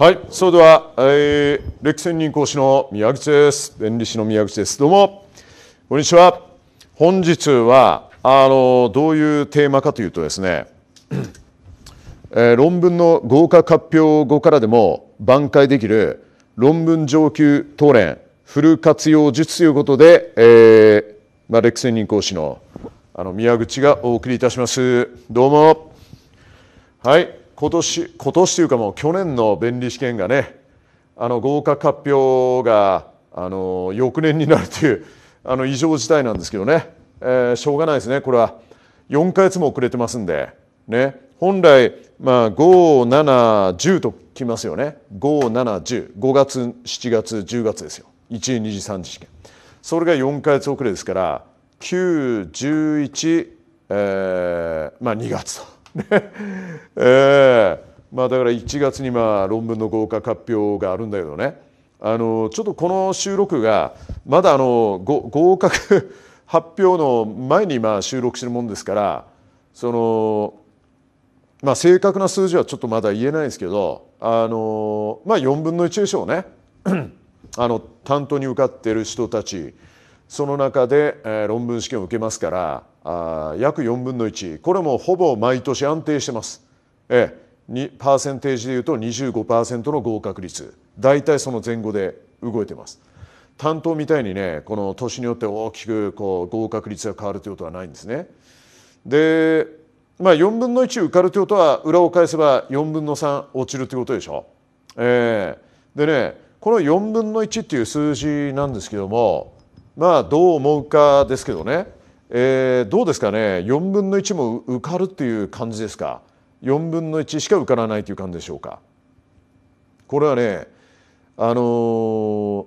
はい、それでは、えー、歴戦人講師の宮口です。弁理士の宮口です。どうも、こんにちは。本日は、あの、どういうテーマかというとですね、えー、論文の合格発表後からでも挽回できる論文上級当連フル活用術ということで、えー、まあ、歴戦人講師のあの宮口がお送りいたします。どうも。はい、今年今年というかもう去年の弁理試験がねあの合格発表があの翌年になるという あの異常事態なんですけどね、えー、しょうがないですねこれは4か月も遅れてますんで、ね、本来、まあ、5710ときますよね57105月7月10月ですよ1 2次3次試験それが4か月遅れですから911、えーまあ、2月と。えーまあ、だから1月にまあ論文の合格発表があるんだけどねあのちょっとこの収録がまだあの合格発表の前にまあ収録してるもんですからその、まあ、正確な数字はちょっとまだ言えないですけどあの、まあ、4分の1でしょうね あの担当に受かってる人たちその中で、え論文試験を受けますからあ約4分の1これもほぼ毎年安定してます。えパーセンテージでいうと25%の合格率大体その前後で動いてます。担当みたいにねこの年によって大きくこう合格率が変わるということはないんですね。で、まあ、4分の1受かるということは裏を返せば4分の3落ちるということでしょ。えー、でねこの4分の1っていう数字なんですけどもまあどう思うかですけどね、えー、どうですかね4分の1も受かるっていう感じですか4分の1しか受からないという感じでしょうかこれはねあのー、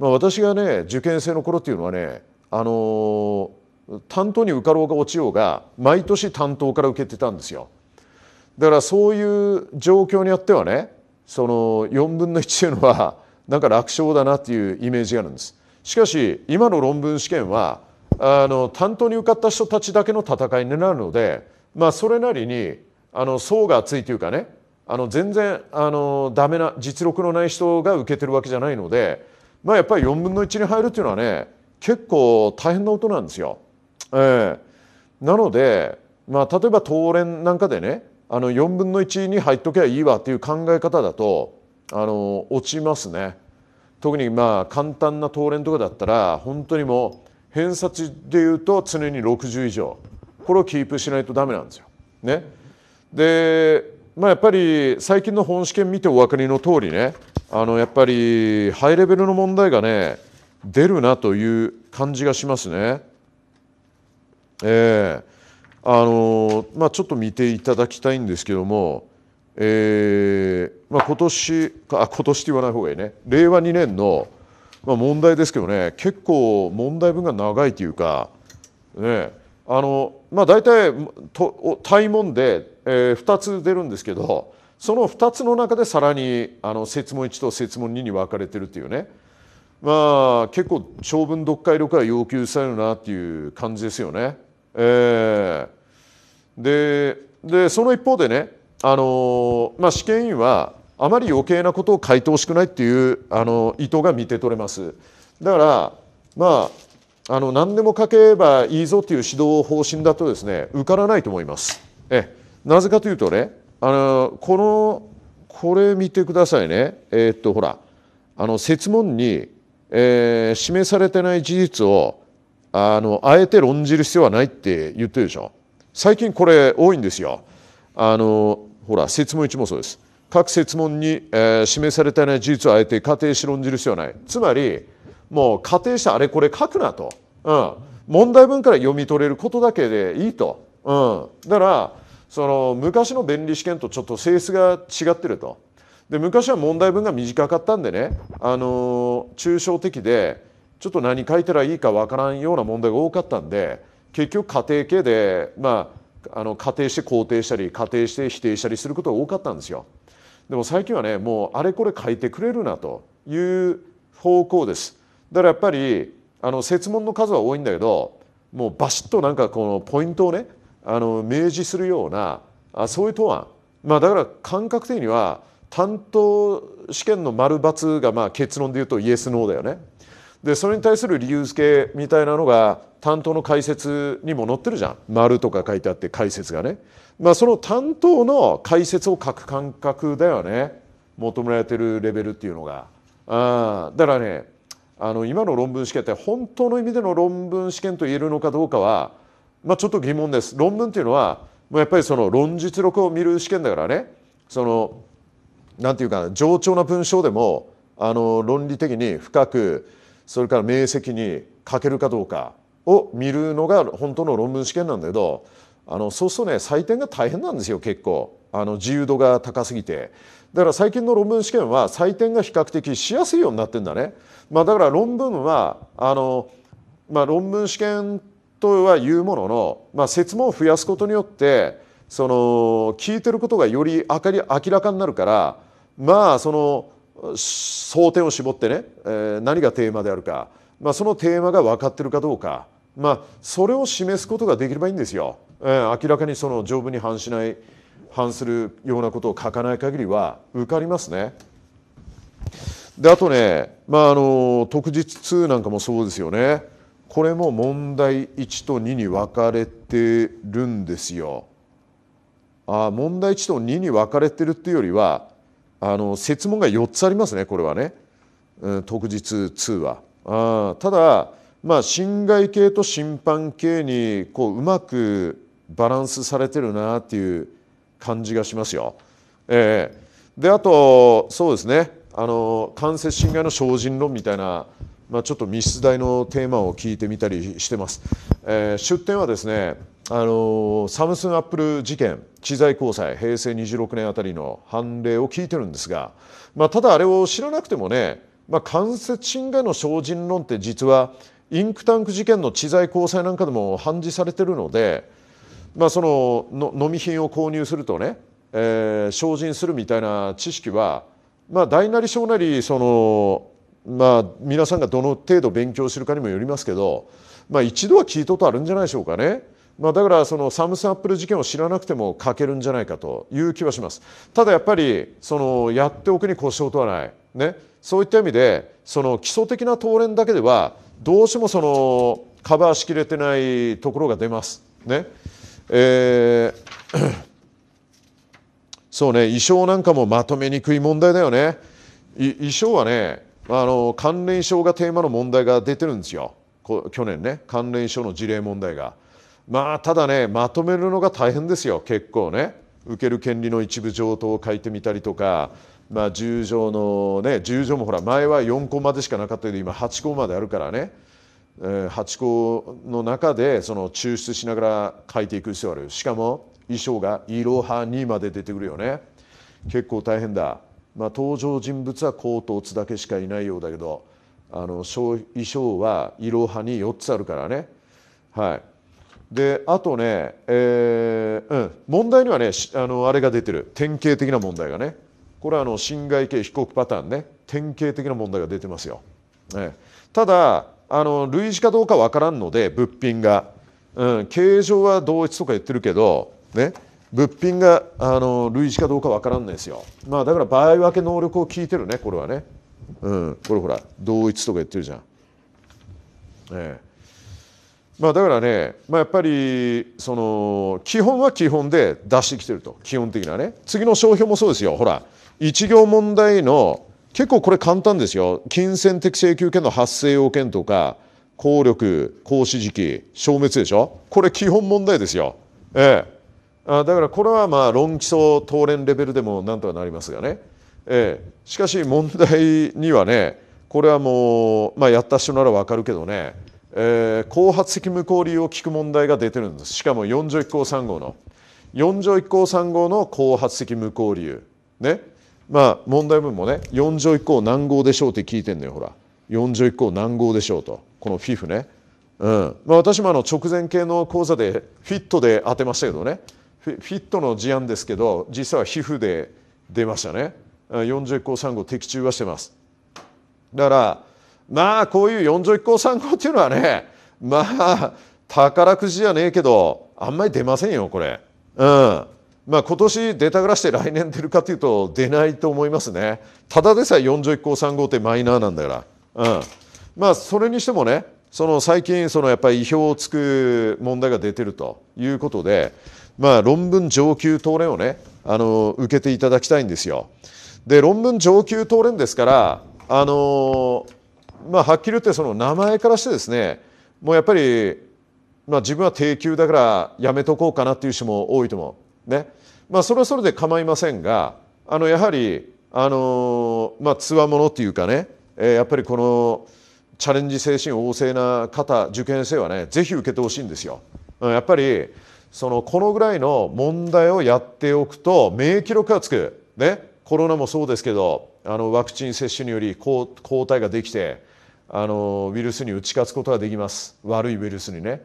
まあ、私がね受験生の頃っていうのはねあのー、担当に受かろうが落ちようが毎年担当から受けてたんですよだからそういう状況によってはねその4分の1というのはなんか楽勝だなっていうイメージがあるんですしかし今の論文試験はあの担当に受かった人たちだけの戦いになるので、まあ、それなりにあの層が厚いというかねあの全然あのダメな実力のない人が受けてるわけじゃないので、まあ、やっぱり4分の1に入るっていうのはね結構大変なことなんですよ。えー、なので、まあ、例えば東連なんかでねあの4分の1に入っときゃいいわっていう考え方だとあの落ちますね。特にまあ簡単な答連とかだったら本当にもう偏差値でいうと常に60以上これをキープしないとダメなんですよ。ね、で、まあ、やっぱり最近の本試験見てお分かりの通りねあのやっぱりハイレベルの問題がね出るなという感じがしますね。えーあのまあ、ちょっと見ていただきたいんですけどもえーまあ、今年あ今年って言わない方がいいね令和2年の、まあ、問題ですけどね結構問題文が長いというか、ね、あのまあ大体と対問で、えー、2つ出るんですけどその2つの中でさらにあの説問1と説問2に分かれてるっていうねまあ結構長文読解力が要求されるなっていう感じですよね。えー、ででその一方でねあのまあ、試験委員はあまり余計なことを書いてほしくないっていうあの意図が見て取れますだからまああの何でも書けばいいぞという指導方針だとですね受からないと思いますえなぜかというとねあのこのこれ見てくださいねえー、っとほらあの設問に、えー、示されてない事実をあのあえて論じる必要はないって言ってるでしょ最近これ多いんですよあのほら説問1もそうです。各説問に、えー、示されたような事実をあえて仮定し論じる必要はない。つまりもう仮定したあれこれ書くなと。うん、問題文から読み取れることだけでいいと。うん、だからその昔の便利試験とちょっと性質が違ってると。で昔は問題文が短かったんでね、あのー、抽象的でちょっと何書いたらいいかわからんような問題が多かったんで結局家庭系でまああの仮定して肯定したり仮定して否定したりすることが多かったんですよ。でも最近はねもうあれこれ書いてくれるなという方向です。だからやっぱりあの設問の数は多いんだけどもうバシッとなんかこのポイントをねあの明示するようなあそういう答案まあだから感覚的には担当試験の丸×がまあ結論で言うとイエス・ノーだよね。でそれに対する理由付けみたいなのが担当の解説にも載ってるじゃん丸とか書いてあって解説がね、まあ、その担当の解説を書く感覚だよね求められてるレベルっていうのがあだからねあの今の論文試験って本当の意味での論文試験と言えるのかどうかは、まあ、ちょっと疑問です論文っていうのはやっぱりその論述力を見る試験だからねそのなんていうか冗長な文章でもあの論理的に深くそれから明晰に書けるかどうかを見るのが本当の論文試験なんだけどあのそうするとね採点が大変なんですよ結構あの自由度が高すぎてだから最近の論文試験は採点が比較的しやすいようになってんだね、まあ、だから論文はあの、まあ、論文試験とはいうものの、まあ、説問を増やすことによってその聞いてることがより明かり明らかになるからまあその争点を絞ってね、えー、何がテーマであるか、まあ、そのテーマが分かってるかどうか、まあ、それを示すことができればいいんですよ。えー、明らかにその条文に反しない反するようなことを書かない限りは受かりますね。であとね、まあ、あの特日2なんかもそうですよねこれも問題1と2に分かれてるんですよ。あ問題1と2に分かれてるっていうよりはあの説問が4つありますねこれはね、うん、特実2は。あただまあ侵害系と審判系にこううまくバランスされてるなっていう感じがしますよ。えー、であとそうですねあの間接侵害の精進論みたいなまあ、ちょっと密室大のテーマを聞いてみたりしてます。えー、出典はですねあのサムスンアップル事件知財交際平成26年あたりの判例を聞いてるんですが、まあ、ただあれを知らなくてもね、まあ、間接侵害の精進論って実はインクタンク事件の知財交際なんかでも判事されてるので、まあ、そのの飲み品を購入するとね、えー、精進するみたいな知識は、まあ、大なり小なりそのまあ皆さんがどの程度勉強するかにもよりますけど、まあ、一度は聞いたことあるんじゃないでしょうかね。まあ、だからそのサムスンアップル事件を知らなくても書けるんじゃないかという気はしますただやっぱりそのやっておくに越したことはない、ね、そういった意味でその基礎的な答練だけではどうしてもそのカバーしきれてないところが出ます。ねえー、そうね衣装なんかもまとめにくい問題だよね。衣装はねあの関連症がテーマの問題が出てるんですよ去年ね関連症の事例問題が。まあただねまとめるのが大変ですよ結構ね受ける権利の一部上等を書いてみたりとか、まあ、10条のね10条もほら前は4項までしかなかったけど今8項まであるからね、えー、8項の中でその抽出しながら書いていく必要あるしかも衣装が「いろはに」まで出てくるよね結構大変だ。まあ、登場人物は高ーつだけしかいないようだけどあの衣装は色派に4つあるからね。はい、であとね、えーうん、問題にはねあのあれが出てる典型的な問題がねこれはあの侵害系被告パターンね典型的な問題が出てますよ。ね、ただあの類似かどうか分からんので物品が、うん、形状は同一とか言ってるけどね物品があの類似かどうかわからないですよ、まあ、だから場合分け能力を聞いてるねこれはね、うん、これほら同一とか言ってるじゃん。ええまあ、だからね、まあ、やっぱりその基本は基本で出してきてると基本的なね次の商標もそうですよほら一行問題の結構これ簡単ですよ金銭的請求権の発生要件とか効力行使時期消滅でしょこれ基本問題ですよええあだからこれはまあ論基礎当連レベルでもなんとかなりますがね、えしかし問題にはねこれはもう、まあ、やった人ならわかるけどね、えー、後発的無効理由を聞く問題が出てるんですしかも4条1項3号の4条1項3号の後発的無効理由ねまあ問題文もね4条1項何号でしょうって聞いてんのよほら4条1項何号でしょうとこの FIF ね、うんまあ、私もあの直前系の講座でフィットで当てましたけどねフィットの事案ですけど実は皮膚で出ましたね41項3号的中はしてますだからまあこういう41項3号っていうのはねまあ宝くじじゃねえけどあんまり出ませんよこれうんまあ今年出たぐらして来年出るかというと出ないと思いますねただでさえ41項3号ってマイナーなんだからうんまあそれにしてもねその最近そのやっぱり意表をつく問題が出てるということでまあ、論文上級討論をねあの受けていただきたいんですよ。で論文上級討論ですからあの、まあ、はっきり言ってその名前からしてですねもうやっぱり、まあ、自分は定級だからやめとこうかなっていう人も多いと思う。ねまあ、それはそれで構いませんがあのやはりあのまあつわものっていうかね、えー、やっぱりこのチャレンジ精神旺盛な方受験生はねぜひ受けてほしいんですよ。やっぱりそのこのぐらいの問題をやっておくと免疫力がつく、ね、コロナもそうですけどあのワクチン接種により抗体ができてあのウイルスに打ち勝つことができます悪いウイルスにね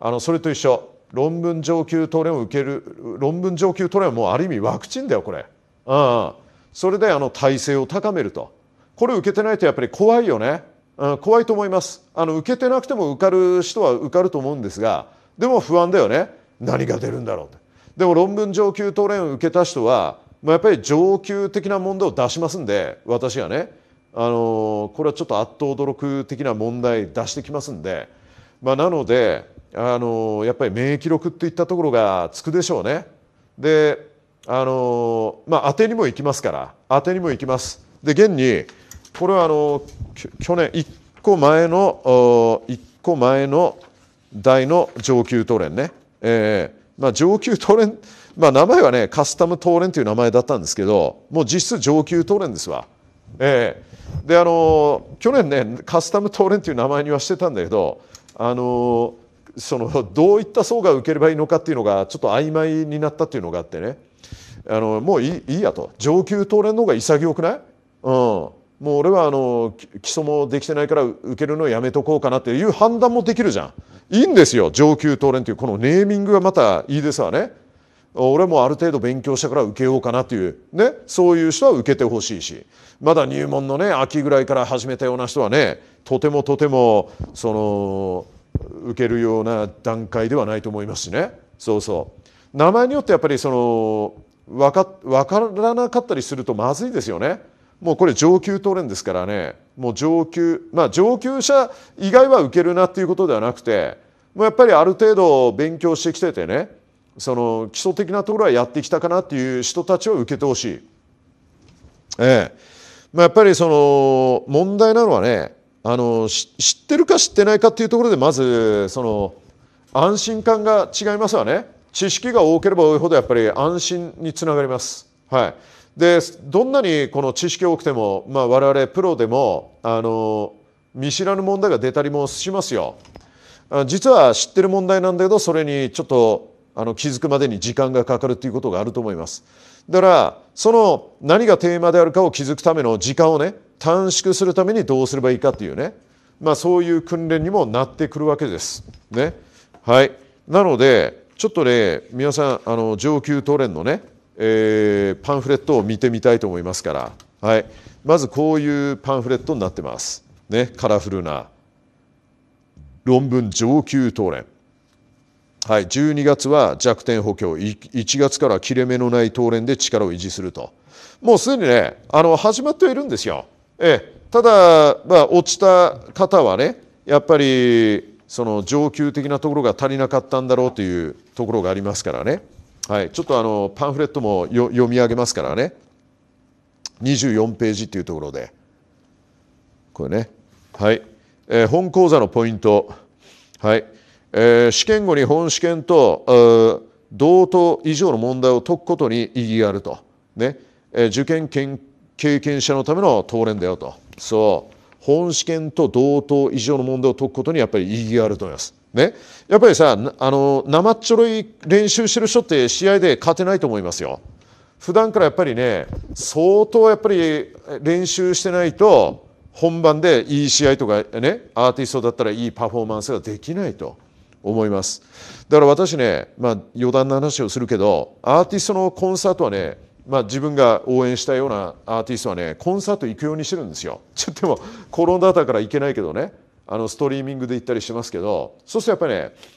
あのそれと一緒論文上級トレを受ける論文上級トレはもうある意味ワクチンだよこれ、うん、それであの体制を高めるとこれ受けてないとやっぱり怖いよね、うん、怖いと思いますあの受けてなくても受かる人は受かると思うんですがでも不安だよね何が出るんだろうでも論文上級トレーンを受けた人は、まあ、やっぱり上級的な問題を出しますんで私がね、あのー、これはちょっと圧倒驚く的な問題出してきますんで、まあ、なので、あのー、やっぱり免疫力といったところがつくでしょうね。であのー、まあ、当てにもいきますから当てにもいきます。で現にこれはあの去年1個前の1個前の大の上級トレンねえーまあ、上級トレン、まあ、名前はねカスタムトーレンという名前だったんですけどもう実質上級トーレンですわ。えー、であのー、去年ねカスタムトーレンという名前にはしてたんだけどあのー、そのどういった層が受ければいいのかっていうのがちょっと曖昧になったっていうのがあってねあのもういいいいやと上級トーレンの方が潔くない、うん、もう俺はあの基礎もできてないから受けるのやめとこうかなっていう判断もできるじゃんいいんですよ上級東連というこのネーミングがまたいいですわね俺もある程度勉強したから受けようかなっていう、ね、そういう人は受けてほしいしまだ入門のね秋ぐらいから始めたような人はねとてもとてもその受けるような段階ではないと思いますしねそうそう名前によってやっぱりその分か分からなかったりするとまずいですよねもうこれ上級トレンですからねもう上級まあ上級者以外は受けるなっていうことではなくてもうやっぱりある程度勉強してきててねその基礎的なところはやってきたかなっていう人たちは受けてほしい。ええまあ、やっぱりその問題なのはねあの知ってるか知ってないかっていうところでまずその安心感が違いますわね知識が多ければ多いほどやっぱり安心につながります。はいでどんなにこの知識が多くても、まあ、我々プロでもあの見知らぬ問題が出たりもしますよ。実は知ってる問題なんだけどそれにちょっとあの気づくまでに時間がかかるということがあると思います。だからその何がテーマであるかを気づくための時間をね短縮するためにどうすればいいかっていうね、まあ、そういう訓練にもなってくるわけです。ねはい、なのでちょっとね皆さんあの上級トレンのねえー、パンフレットを見てみたいと思いますから、はい、まずこういうパンフレットになってます。ね、カラフルな論文上級討論。はい、12月は弱点補強1月から切れ目のない討論で力を維持するともうすでにねあの始まってはいるんですよ。ええ、ただ、まあ、落ちた方はねやっぱりその上級的なところが足りなかったんだろうというところがありますからね。はい、ちょっとあのパンフレットも読み上げますからね24ページっていうところでこれねはい、えー、本講座のポイントはい、えー、試験後に本試験と同等以上の問題を解くことに意義があるとね、えー、受験経験者のための当練だよとそう本試験と同等以上の問題を解くことにやっぱり意義があると思いますね、やっぱりさあの生っちょろい練習してる人って試合で勝てないと思いますよ。普段からやっぱりね相当やっぱり練習してないと本番でいい試合とかねアーティストだったらいいパフォーマンスができないと思いますだから私ね、まあ、余談の話をするけどアーティストのコンサートはね、まあ、自分が応援したようなアーティストはねコンサート行くようにしてるんですよちょっとでもコロナだから行けないけどねあのストリーミングで行ったりしますけどそうするとやっぱりね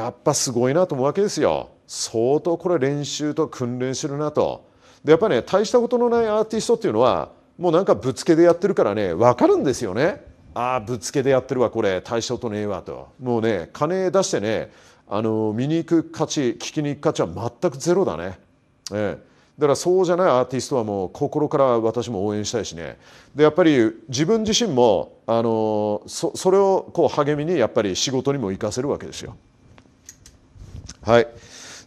やっぱすごいなと思うわけですよ相当これ練習と訓練してるなとでやっぱね大したことのないアーティストっていうのはもうなんかぶつけでやってるからね分かるんですよねああぶつけでやってるわこれ大したことねえわともうね金出してねあの見に行く価値聞きに行く価値は全くゼロだねええだからそうじゃないアーティストはもう心から私も応援したいしねでやっぱり自分自身もあのそそれをこう励みにやっぱり仕事にも生かせるわけですよ。はい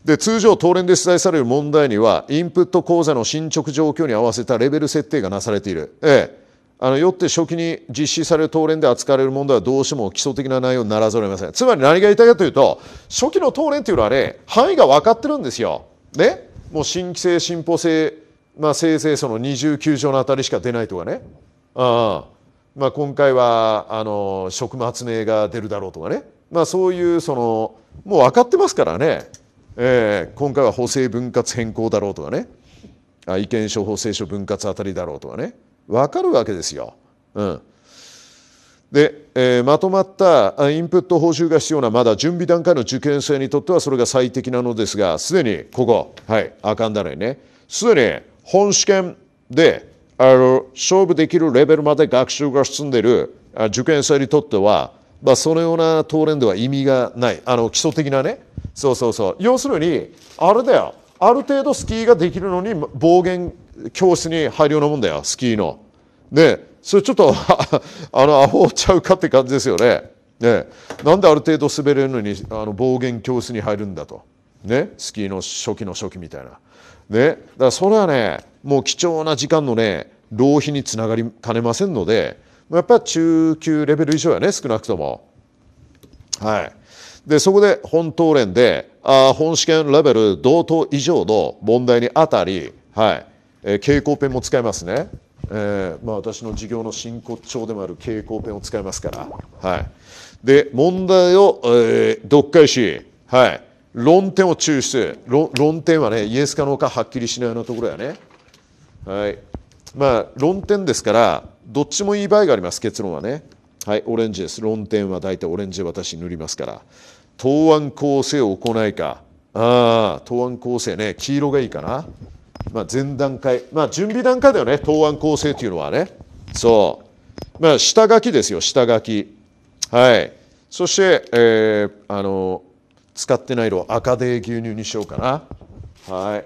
で通常当連で出題される問題にはインプット講座の進捗状況に合わせたレベル設定がなされている。ええあのよって初期に実施される当連で扱われる問題はどうしても基礎的な内容にならざるを得ませんつまり何が言いたいかというと初期の当連っていうのはね範囲が分かってるんですよ。ねもう新規性進歩性、まあ、せいぜいその29条のあたりしか出ないとかねあ、まあ、今回はあの務発明が出るだろうとかね、まあ、そういうそのもう分かってますからね、えー、今回は補正分割変更だろうとかねあ意見書補正書分割あたりだろうとかね分かるわけですよ。うん、で、えー、まとまったインプット報酬が必要なまだ準備段階の受験生にとってはそれが最適なのですがすでにここはいかんだねねすでに本試験であの勝負できるレベルまで学習が進んでいる受験生にとっては、まあ、そのような答練では意味がないあの基礎的なねそうそうそう要するにあれだよある程度スキーができるのに暴言教室に入るようなもんだよスキーの。でそれちょっと あのアホちゃうかって感じですよね。ねなんである程度滑れるのにあの暴言教室に入るんだと、ね、スキーの初期の初期みたいな、ね、だからそれはねもう貴重な時間のね浪費につながりかねませんのでやっぱり中級レベル以上やね少なくとも。はい、でそこで本当連であ本試験レベル同等以上の問題にあたり、はいえー、蛍光ペンも使いますね。えーまあ、私の事業の真骨頂でもある蛍光ペンを使いますから、はい、で問題を、えー、読解し、はい、論点を抽出論点はねイエスかノーかはっきりしないようなところやね、はいまあ、論点ですからどっちもいい場合があります結論はね、はい、オレンジです論点は大体オレンジ私塗りますから答案構成を行いかあ答案構成ね黄色がいいかなまあ、前段階、まあ、準備段階だよね答案構成というのはねそうまあ下書きですよ下書きはいそして、えー、あの使ってない色赤で牛乳にしようかなはい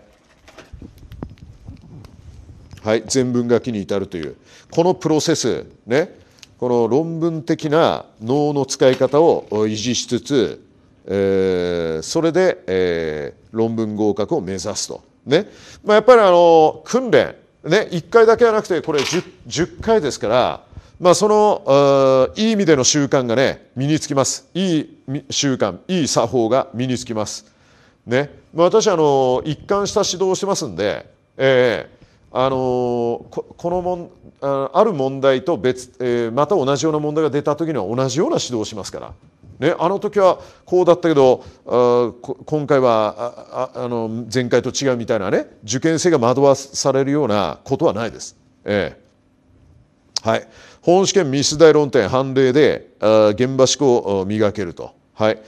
はい全文書きに至るというこのプロセスねこの論文的な脳の使い方を維持しつつ、えー、それで、えー、論文合格を目指すとねまあ、やっぱりあの訓練、ね、1回だけじゃなくてこれ 10, 10回ですから、まあ、そのいい意味での習慣がね身につきますいい習慣いい作法が身につきます。ねまあ、私あの一貫した指導をしてますんで、えー、あのここのもんある問題と別、えー、また同じような問題が出た時には同じような指導をしますから。ね、あの時はこうだったけどあ今回はあの前回と違うみたいなね受験生が惑わされるようなことはないです。ええ、はい、本試験未出題論点判例であ現場思考を磨けると。はい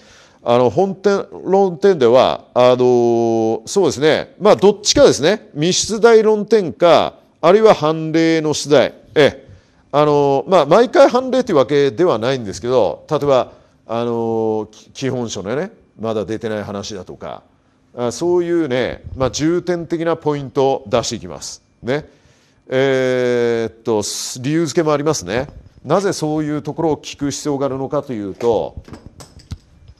あの本点論点ではあのそうですねまあどっちかですね密出題論点かあるいは判例の出題、ええあのまあ、毎回判例というわけではないんですけど例えばあの基本書のねまだ出てない話だとかそういうね、まあ、重点的なポイントを出していきます。ねえー、っと理由付けもありますね。なぜそういうところを聞く必要があるのかというと、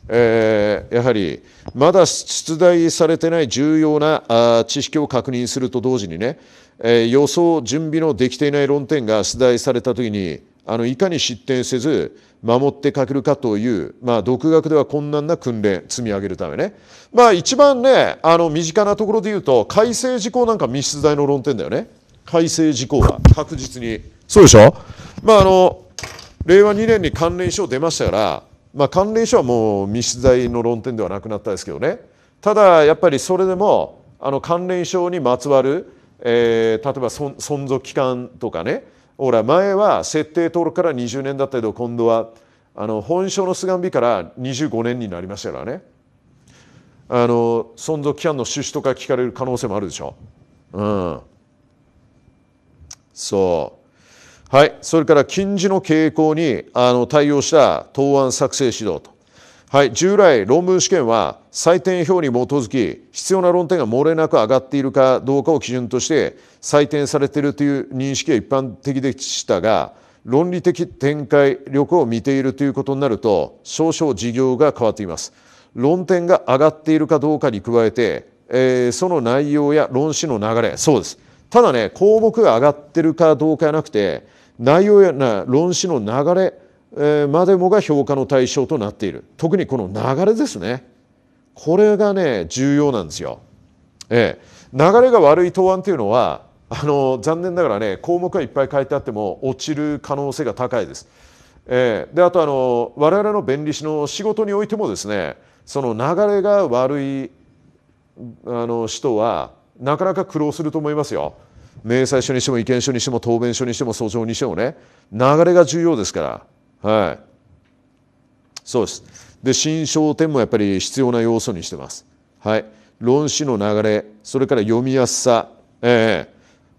えー、やはりまだ出題されてない重要なあ知識を確認すると同時にね、えー、予想準備のできていない論点が出題された時にあのいかに失点せず守ってかけるかという、まあ、独学では困難な訓練積み上げるためねまあ一番ねあの身近なところで言うと改正事項なんか密室大の論点だよね改正事項は確実にそうでしょまああの令和2年に関連書出ましたからまあ関連書はもう密室大の論点ではなくなったですけどねただやっぱりそれでもあの関連書にまつわる、えー、例えば存続期間とかねほら前は設定登録から20年だったけど今度はあの本省の菅日から25年になりましたからねあの存続期間の趣旨とか聞かれる可能性もあるでしょうんそうはいそれから近似の傾向にあの対応した答案作成指導とはい、従来論文試験は採点表に基づき必要な論点が漏れなく上がっているかどうかを基準として採点されているという認識は一般的でしたが論理的展開力を見ているということになると少々事業が変わっています。論点が上がっているかどうかに加えて、えー、その内容や論旨の流れそうですただね項目が上がってるかどうかじゃなくて内容やな論旨の流れまでもが評価の対象となっている特にこの流れですねこれがね重要なんですよ。ええ、流れが悪い答案というのはあの残念ながらね項目がいっぱい書いてあっても落ちる可能性が高いです。ええ、であとあの我々の弁理士の仕事においてもですねその流れが悪いあの人はなかなか苦労すると思いますよ。明細書にしても意見書にしても答弁書にしても訴状にしてもね流れが重要ですからはい。そうです。で、新焦点もやっぱり必要な要素にしてます。はい。論旨の流れ、それから読みやすさ、え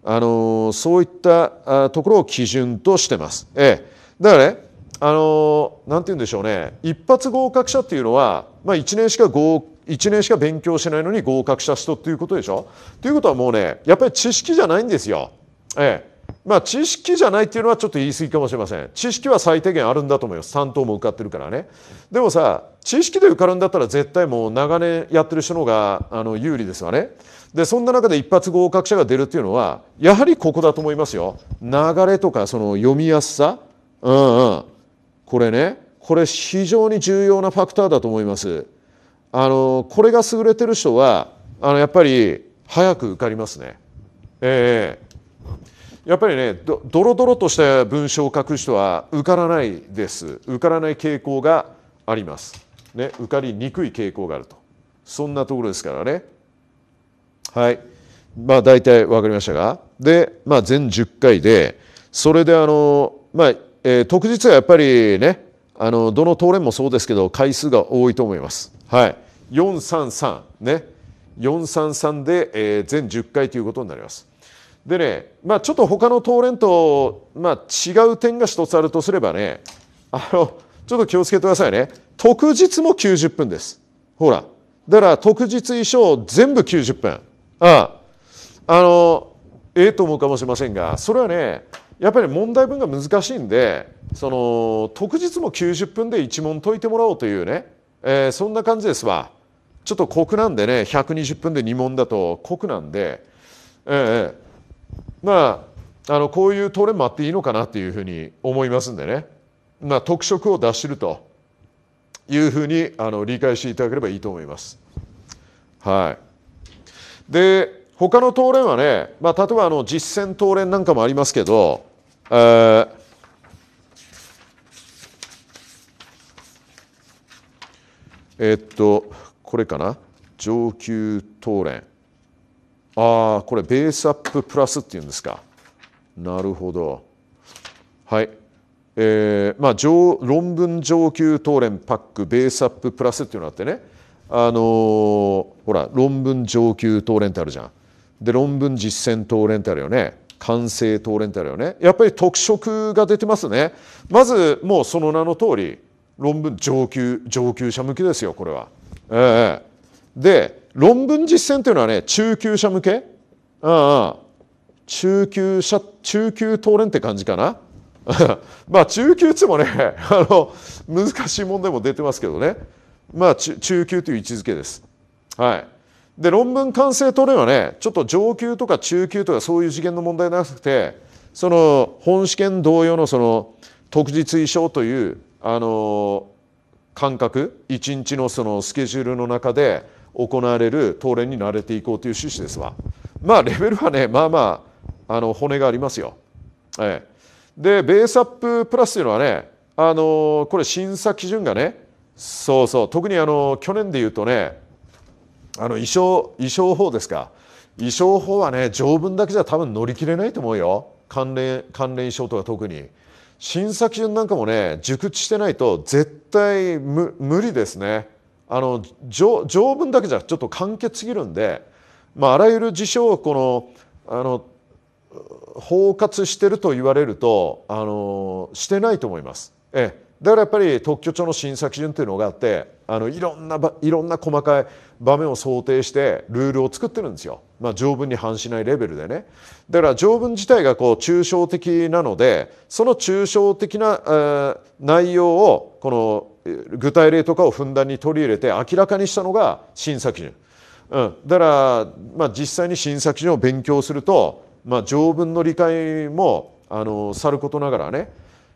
えー、あのー、そういったところを基準としてます。ええー、だからね、あのー、なんて言うんでしょうね、一発合格者っていうのは、まあ、1年しか合一年しか勉強しないのに合格した人っていうことでしょということはもうねやっぱり知識じゃないんですよ。ええ、まあ、知識じゃないっていうのはちょっと言い過ぎかもしれません知識は最低限あるんだと思います3等も受かってるからねでもさ知識で受かるんだったら絶対もう長年やってる人の方があの有利ですわねでそんな中で一発合格者が出るっていうのはやはりここだと思いますよ流れとかその読みやすさうんうんこれねこれ非常に重要なファクターだと思いますあのこれが優れてる人はあのやっぱり早く受かりますねええーやっぱりねドロドロとした文章を書く人は受からないです受からない傾向があります、ね、受かりにくい傾向があるとそんなところですからねはいまあ大体分かりましたがで、まあ、全10回でそれであのまあ、えー、特日はやっぱりねあのどの通れもそうですけど回数が多いと思いますはい433ね433で、えー、全10回ということになりますでね、まあ、ちょっと他の東連と、まあ、違う点が一つあるとすればねあのちょっと気をつけてくださいね特日も90分ですほらだから特日衣装全部90分あああのええと思うかもしれませんがそれはねやっぱり問題文が難しいんでその特日も90分で1問解いてもらおうというね、えー、そんな感じですわちょっと酷なんでね120分で2問だと酷なんでええーまあ、あのこういうトレもあっていいのかなというふうに思いますんでね、まあ、特色を出してるというふうにあの理解していただければいいと思います。はい、で他の党連はね、まあ、例えばあの実践党連なんかもありますけど、えー、えっとこれかな上級党連ああこれベースアッププラスっていうんですかなるほどはいえーまあ、論文上級当連パックベースアッププラスっていうのがあってねあのー、ほら論文上級当連ってあるじゃんで論文実践当連ってあるよね完成当連ってあるよねやっぱり特色が出てますねまずもうその名の通り論文上級上級者向けですよこれはええー、で論文実践というのはね中級者向けああ中級者中級討論って感じかな まあ中級っつもねあの難しい問題も出てますけどねまあ中級という位置づけです。はい、で論文完成討論はねちょっと上級とか中級とかそういう次元の問題なくてその本試験同様のその特実推奨というあの感覚一日のそのスケジュールの中で行われる討論に慣れていこうという趣旨ですわ。まあレベルはねまあまああの骨がありますよ。ええ、でベースアッププラスというのはねあのこれ審査基準がねそうそう特にあの去年で言うとねあの衣装衣装法ですか衣装法はね条文だけじゃ多分乗り切れないと思うよ関連関連衣装とか特に審査基準なんかもね熟知してないと絶対無無理ですねあの条文だけじゃちょっと簡潔すぎるんで、まあ、あらゆる事象をこのあの包括してると言われるとあのしてないと思います。ええ、だからやっぱり特許庁の審査基準というのがあってあのいろんないろんな細かい場面を想定してルールを作ってるんですよ、まあ、条文に反しないレベルでねだから条文自体がこう抽象的なのでその抽象的な、えー、内容をこの具体例とかをふんだんに取り入れて明らかにしたのが審査基準、うん、だから、まあ、実際に審査基準を勉強すると、まあ、条文の理解もあのさることながらね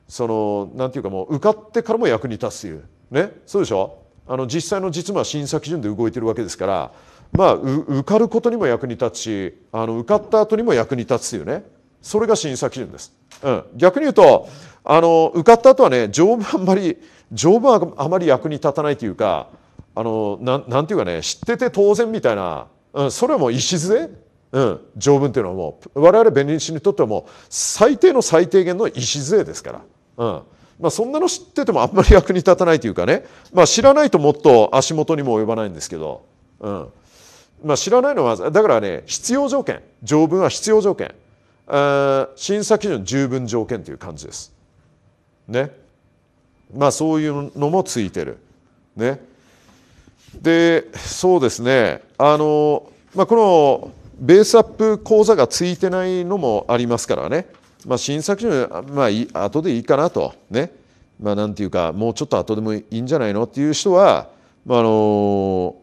そのなんていうかもう受かってからも役に立つというねそうでしょあの実際の実務は審査基準で動いてるわけですから、まあ、受かることにも役に立つしあの受かった後にも役に立つというねそれが審査基準です。うん、逆に言うとあの受かった後はね条文あんまり条文はあまり役に立たないというかあのななんていうかね知ってて当然みたいな、うん、それはもう礎、うん、条文というのはもう我々弁理士にとってはもう最低の最低限の礎ですから、うんまあ、そんなの知っててもあんまり役に立たないというかね、まあ、知らないともっと足元にも及ばないんですけど、うんまあ、知らないのはだからね必要条件条文は必要条件審査基準十分条件という感じです。ね。まあそういうのもついてる。ね、でそうですねあの、まあ、このベースアップ講座がついてないのもありますからね、まあ、新作中まあ後でいいかなとね、まあ、なんていうかもうちょっと後でもいいんじゃないのっていう人は、まあ、あの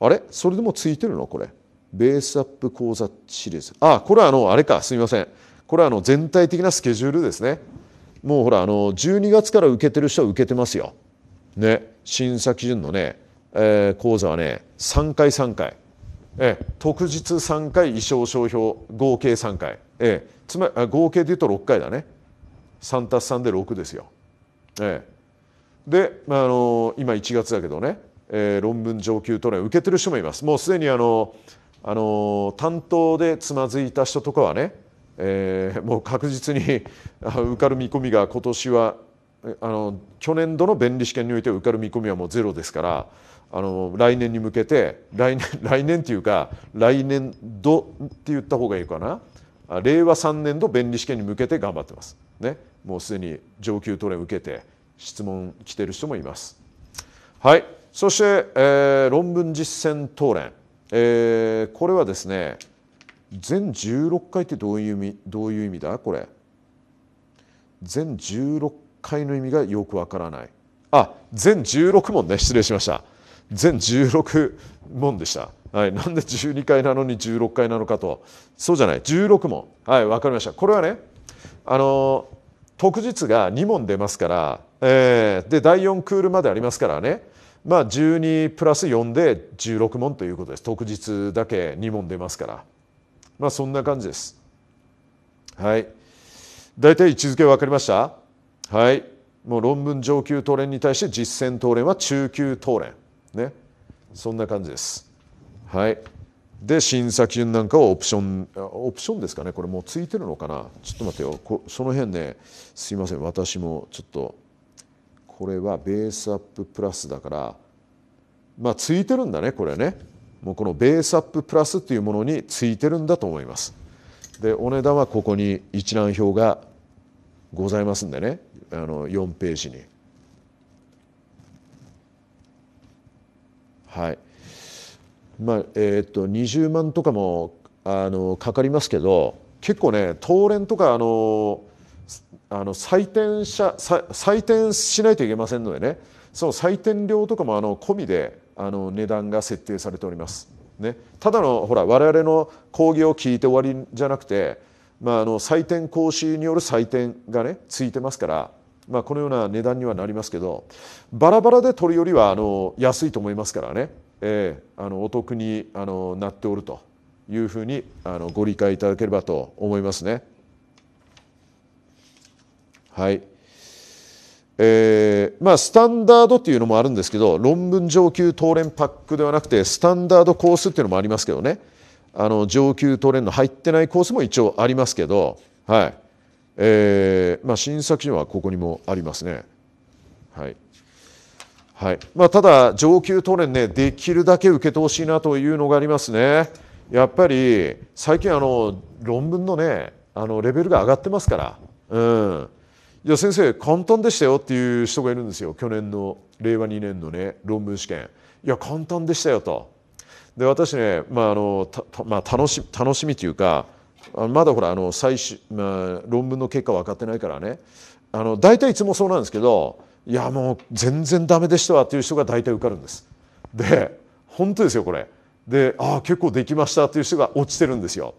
あれそれでもついてるのこれベースアップ講座シリーズあこれはあのあれかすみませんこれはあの全体的なスケジュールですねもうほらあの12月から受けてる人は受けてますよ。ね審査基準のね、えー、講座はね3回3回、えー、特日3回衣装商標合計3回、えー、つまり合計で言うと6回だね3たす3で6ですよ。えー、で、まあ、あの今1月だけどね、えー、論文上級トレー受けてる人もいます。もうすでにあのあの担当でつまずいた人とかはねえー、もう確実に受かる見込みが今年はあの去年度の弁理試験において受かる見込みはもうゼロですからあの来年に向けて来年 来年っていうか来年度って言った方がいいかな令和3年度弁理試験に向けて頑張ってます。ね、もうすでに上級トレ受けて質問来てる人もいます。はい、そして、えー、論文実践答練、えー、これはですね全16回ってどういう意味どういう意味だこれ全16回の意味がよくわからないあ全16問ね失礼しました全16問でした、はい、なんで12回なのに16回なのかとそうじゃない16問はいわかりましたこれはねあの特日が2問出ますから、えー、で第4クールまでありますからねまあ12プラス4で16問ということです特日だけ2問出ますから。まあそんな感じですはい大体位置づけ分かりましたはいもう論文上級答練に対して実践答練は中級答練ねそんな感じですはいで審査基準なんかはオプションオプションですかねこれもうついてるのかなちょっと待ってよこその辺ねすいません私もちょっとこれはベースアッププラスだからまあついてるんだねこれねもうこのベースアッププラスというものについてるんだと思います。でお値段はここに一覧表がございますんでねあの4ページに。はいまあえー、っと20万とかもあのかかりますけど結構ね当連とかあのあの採点者採点しないといけませんのでねその採点料とかもあの込みであの値段が設定されております。ね、ただのほら我々の講義を聞いて終わりじゃなくて、まあ、あの採点講師による採点がねついてますから、まあ、このような値段にはなりますけどバラバラで取るよりはあの安いと思いますからね、えー、あのお得にあのなっておるというふうにあのご理解いただければと思いますね。はいえー、まあスタンダードっていうのもあるんですけど論文上級当連パックではなくてスタンダードコースっていうのもありますけどねあの上級当連の入ってないコースも一応ありますけど、はいえーまあ、審査基準はここにもありますね。はいはいまあ、ただ上級当連ねできるだけ受けてほしいなというのがありますね。やっぱり最近あの論文のねあのレベルが上がってますから。うんいや先生簡単でしたよっていう人がいるんですよ去年の令和2年のね論文試験いや簡単でしたよとで私ね、まああのまあ、楽し楽しみというかまだほらあの最終、まあ、論文の結果分かってないからねあの大体いつもそうなんですけどいやもう全然ダメでしたわっていう人が大体受かるんです。で本当ですよこれ。でああ結構できましたっていう人が落ちてるんですよ。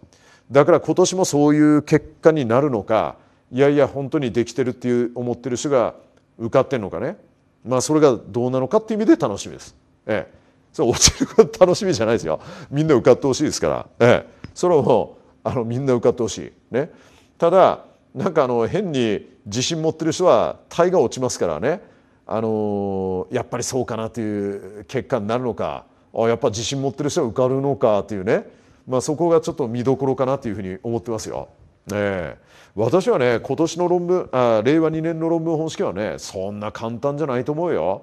だから今年もそういう結果になるのかいやいや本当にできてるっていう思ってる人が受かってんのかねまあそれがどうなのかっていう意味で楽しみです。ええ、それ落ちるこ楽しみじゃないですよ。みんな受かってほしいですから、ええ、それはもうあのみんな受かってほしい。ね、ただなんかあの変に自信持ってる人は体が落ちますからね、あのやっぱりそうかなという結果になるのかあやっぱ自信持ってる人は受かるのかというね、まあ、そこがちょっと見どころかなというふうに思ってますよ。え私はね今年の論文あ令和2年の論文本式はねそんな簡単じゃないと思うよ。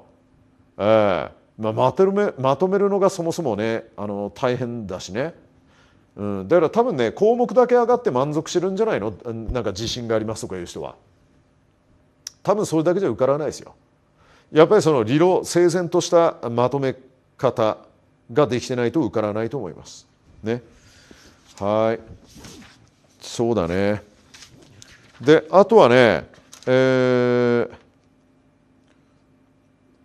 えーまあ、まとめまとめるのがそもそもねあの大変だしね、うん、だから多分ね項目だけ上がって満足してるんじゃないのなんか自信がありますとかいう人は多分それだけじゃ受からないですよ。やっぱりその理論整然としたまとめ方ができてないと受からないと思います。ね、はいそうだね。で、あとはね、えー、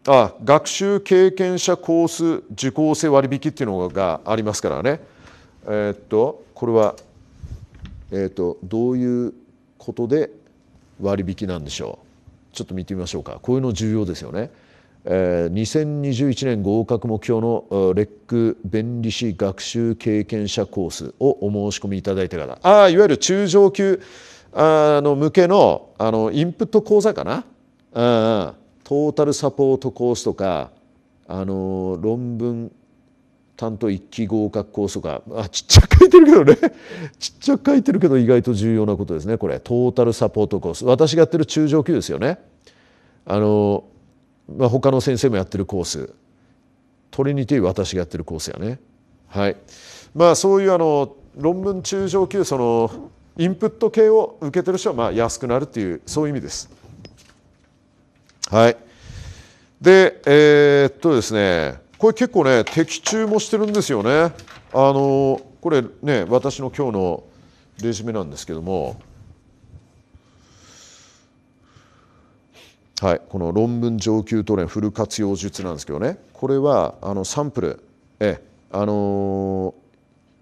あ学習経験者コース受講生割引っていうのがありますからね。えー、っと、これは、えー、っと、どういうことで割引なんでしょう。ちょっと見てみましょうか。こういうの重要ですよね。え2021年合格目標のレック弁理士学習経験者コースをお申し込みいただいた方ああいわゆる中上級あの向けのあのインプット講座かなん、トータルサポートコースとかあの論文担当一期合格コースとかあちっちゃく書いてるけどね ちっちゃく書いてるけど意外と重要なことですねこれトータルサポートコース私がやってる中上級ですよねあのまあ、他の先生もやってるコーストリニティ私がやってるコースやね。はいまあ、そういうあの論文中上級そのインプット系を受けてる人はまあ安くなるっていうそういう意味です。はい、でえー、っとですねこれ結構ね的中もしてるんですよね。あのこれね私の今日のレジュメなんですけどもはい、この論文上級トレフル活用術なんですけどねこれはあのサンプルえあのー、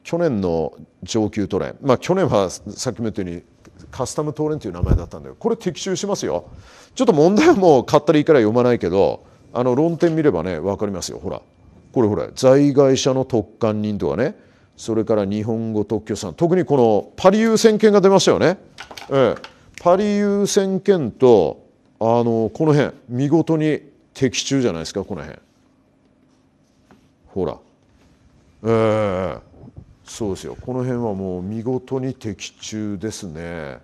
去年の上級トレンまあ去年はさっきも言ったようにカスタムトレンという名前だったんだよこれ適中しますよちょっと問題はもう買ったりいから読まないけどあの論点見ればね分かりますよほらこれほら在外者の特管人とかねそれから日本語特許さん特にこのパリ優先権が出ましたよね、ええ、パリ優先権とあのこの辺見事に的中じゃないですかこの辺ほらええー、そうですよこの辺はもう見事に的中ですね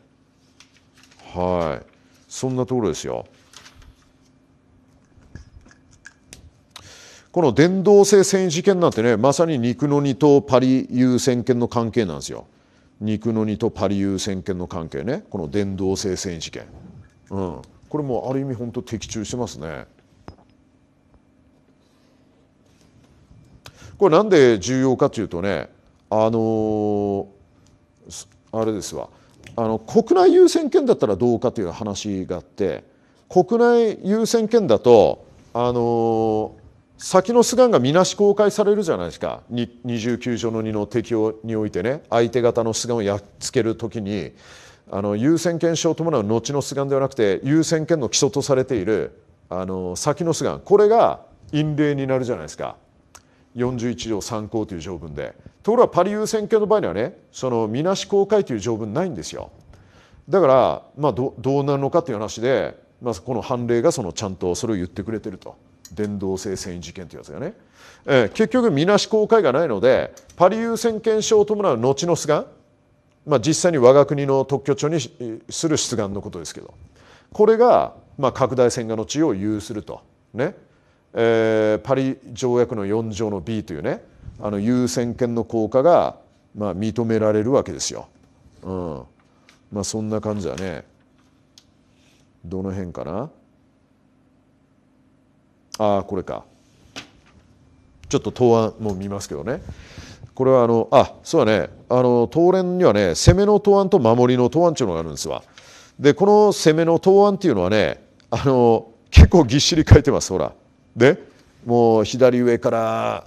はいそんなところですよこの伝動性繊維事件なんてねまさに肉の二とパリ優先権の関係なんですよ肉の二とパリ優先権の関係ねこの伝動性繊維事件うんこれもある意味本当的中してますね。これなんで重要かというとねあのあれですわあの国内優先権だったらどうかという話があって国内優先権だとあの先の巣ガがみなし公開されるじゃないですか29条の2の適用においてね相手方のスガをやっつける時にあの優先権証を伴う後の出願ではなくて優先権の基礎とされているあの先の出願これが隠例になるじゃないですか41条3項という条文でところがパリ優先権の場合にはねそのみなし公開という条文ないんですよだからまあどどうなるのかという話で、まあ、この判例がそのちゃんとそれを言ってくれてると伝道性繊維事件というやつがね、えー、結局みなし公開がないのでパリ優先権証を伴う後の出願まあ、実際に我が国の特許庁にする出願のことですけどこれがまあ拡大線画の地位を有すると、ねえー、パリ条約の4条の B というねあの優先権の効果がまあ認められるわけですよ。うんまあ、そんな感じだね。どの辺かなああこれか。ちょっと答案も見ますけどね。これはあのあそうだねあの東連にはね攻めの答案と守りの答案っていうのがあるんですわでこの攻めの答案っていうのはねあの結構ぎっしり書いてますほらでもう左上から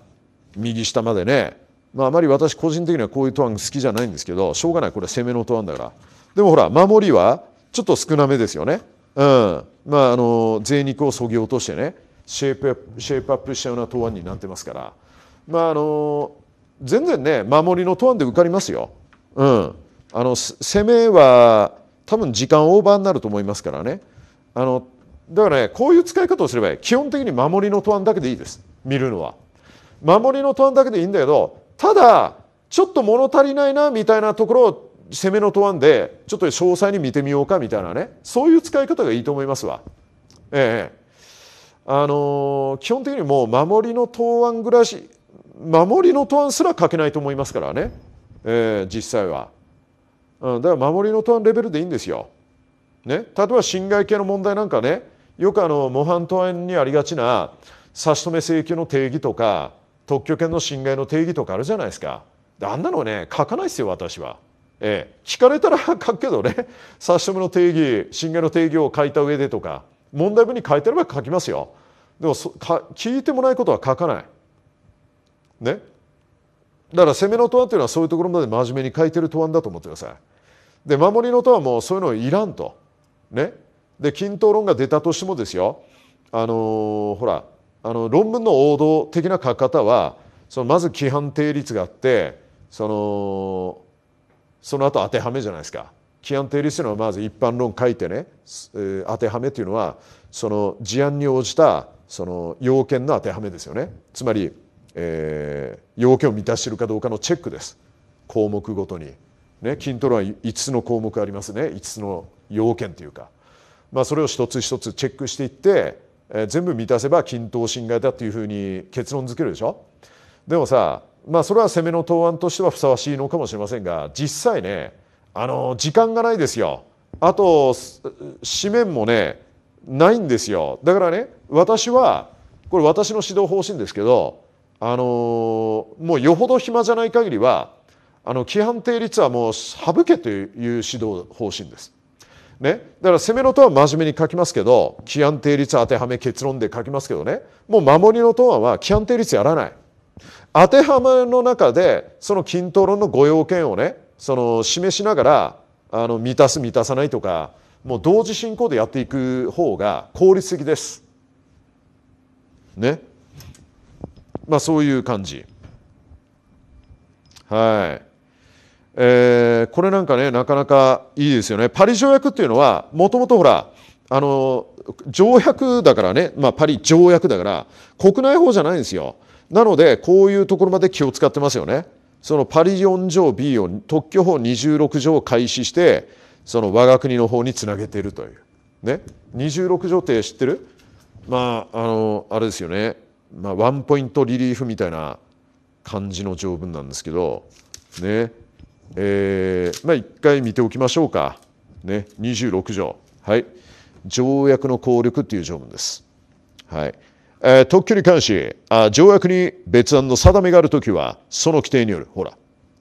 右下までねまああまり私個人的にはこういう答案好きじゃないんですけどしょうがないこれ攻めの答案だからでもほら守りはちょっと少なめですよねうんまああの贅肉をそぎ落としてねシェイプシェイプアップしたような答案になってますからまああの全然ね守りのトーンで受かりますよ。うん、あの攻めは多分時間オーバーになると思いますからねあのだからねこういう使い方をすれば基本的に守りのト案ンだけでいいです見るのは。守りのト案ンだけでいいんだけどただちょっと物足りないなみたいなところを攻めのト案ンでちょっと詳細に見てみようかみたいなねそういう使い方がいいと思いますわ。ええあのー、基本的にもう守りの答案ぐらいし守りの答案すら書けないと思いますからね、えー、実際は、うん、だから守りの答案レベルでいいんですよ、ね、例えば侵害系の問題なんかねよくあの模範答案にありがちな差し止め請求の定義とか特許権の侵害の定義とかあるじゃないですかあんなのね書かないですよ私は、ええ、聞かれたら 書くけどね差し止めの定義侵害の定義を書いた上でとか問題文に書いてあれば書きますよでも聞いてもないことは書かないねだから攻めの答案というのはそういうところまで真面目に書いてる答案だと思ってくださいで守りの答案もそういうのいらんとねで均等論が出たとしてもですよあのー、ほらあの論文の王道的な書き方はそのまず規範定律があってそのその後当てはめじゃないですか規範定律というのはまず一般論書いてね、えー、当てはめというのはその事案に応じたその要件の当てはめですよねつまりえー、要件を満たしているかどうかのチェックです項目ごとに、ね、筋トレは5つの項目ありますね5つの要件というか、まあ、それを一つ一つチェックしていって、えー、全部満たせば均等侵害だっていうふうに結論づけるでしょでもさまあそれは攻めの答案としてはふさわしいのかもしれませんが実際ねあの時間がないですよあと紙面もねないんですよだからね私はこれ私の指導方針ですけどあのもうよほど暇じゃない限りはあの規範定律はもう省けという指導方針です。ね、だから攻めのとは真面目に書きますけど規範定律当てはめ結論で書きますけどねもう守りのとは規範定律やらない当てはめの中でその均等論のご要件をねその示しながらあの満たす満たさないとかもう同時進行でやっていく方が効率的です。ね、まあそういう感じ。はい。えー、これなんかね、なかなかいいですよね。パリ条約っていうのは、もともとほら、あの、条約だからね、まあパリ条約だから、国内法じゃないんですよ。なので、こういうところまで気を使ってますよね。そのパリ4条 B を特許法26条を開始して、その我が国の方につなげているという。ね。26条って知ってるまあ、あの、あれですよね。まあ、ワンポイントリリーフみたいな感じの条文なんですけどねえー、まあ一回見ておきましょうか。ね、26条。はい。条約の効力という条文です。はい。えー、特許に関しあ、条約に別案の定めがあるときは、その規定による。ほら。